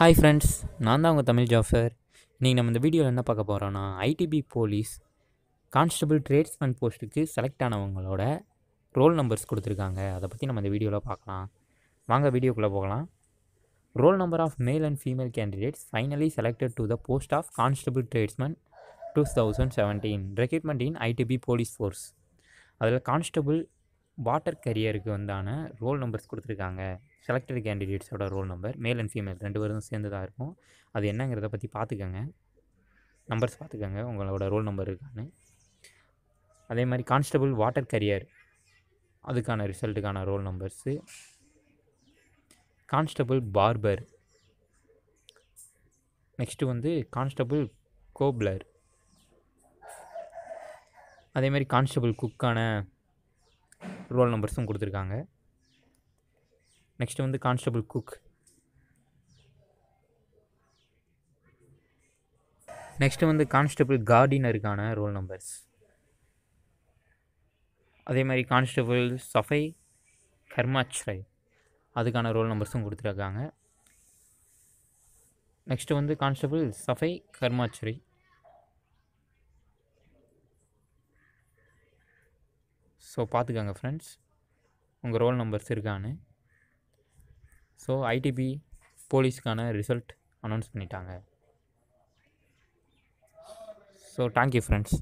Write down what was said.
hi friends நான் தான் உங்கள் தமிழ் ஜாஃபர் நீங்கள் நம்ம இந்த வீடியோவில் என்ன பார்க்க போகிறோன்னா ஐடிபி போலீஸ் கான்ஸ்டபிள் ட்ரேட்ஸ்மேன் போஸ்ட்டுக்கு செலக்ட் ஆனவங்களோட ரோல் நம்பர்ஸ் கொடுத்துருக்காங்க அதை பற்றி நம்ம இந்த வீடியோவில் பார்க்கலாம் வாங்க வீடியோக்குள்ளே போகலாம் roll number of male and female candidates finally selected to the post of constable tradesman two thousand seventeen recruitment in ITBP police force அதில் கான்ஸ்டபிள் வாட்டர் கரியருக்கு வந்தான ரோல் நம்பர்ஸ் கொடுத்துருக்காங்க செலக்டட் கேண்டிடேட்ஸோட roll number male and female ரெண்டு பேரும் சேர்ந்ததாக இருக்கும் அது என்னங்கிறத பற்றி பார்த்துக்கோங்க நம்பர்ஸ் பார்த்துக்கோங்க உங்களோட ரோல் நம்பர் இருக்கான்னு அதே மாதிரி கான்ஸ்டபுள் வாட்டர் கரியர் அதுக்கான ரிசல்ட்டுக்கான roll numbers constable barber next வந்து கான்ஸ்டபுள் கோப்லர் அதேமாதிரி கான்ஸ்டபுள் குக்கான ரோல் நம்பர்ஸும் கொடுத்துருக்காங்க நெக்ஸ்ட்டு வந்து கான்ஸ்டபுள் குக் நெக்ஸ்ட்டு வந்து கான்ஸ்டபுள் கார்டினருக்கான ரோல் நம்பர்ஸ் அதே மாதிரி கான்ஸ்டபிள் சஃபை கர்மாச்ரை அதுக்கான ரோல் நம்பர்ஸும் கொடுத்துருக்காங்க நெக்ஸ்ட்டு வந்து கான்ஸ்டபிள் சஃபை கர்மாச்சரி సో పాతు కాంగ ఫ్రెండ్స్ ఉంగ రోల్ నంబర్స్ ఇర్కాను సో ఐటిబి పోలీస్ కన రిజల్ట్ అనౌన్స్ అనిటాంగ సో థాంక్యూ ఫ్రెండ్స్